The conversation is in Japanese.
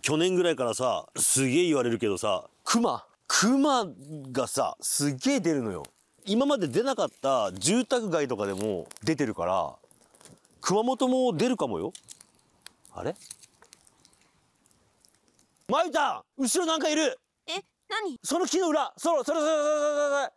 去年ぐらいからさすげえ言われるけどさクマクマがさすげえ出るのよ今まで出なかった住宅街とかでも出てるから熊本も出るかもよあれまゆたん後ろなんかいるえ何その木の裏そろそろそろそろそろ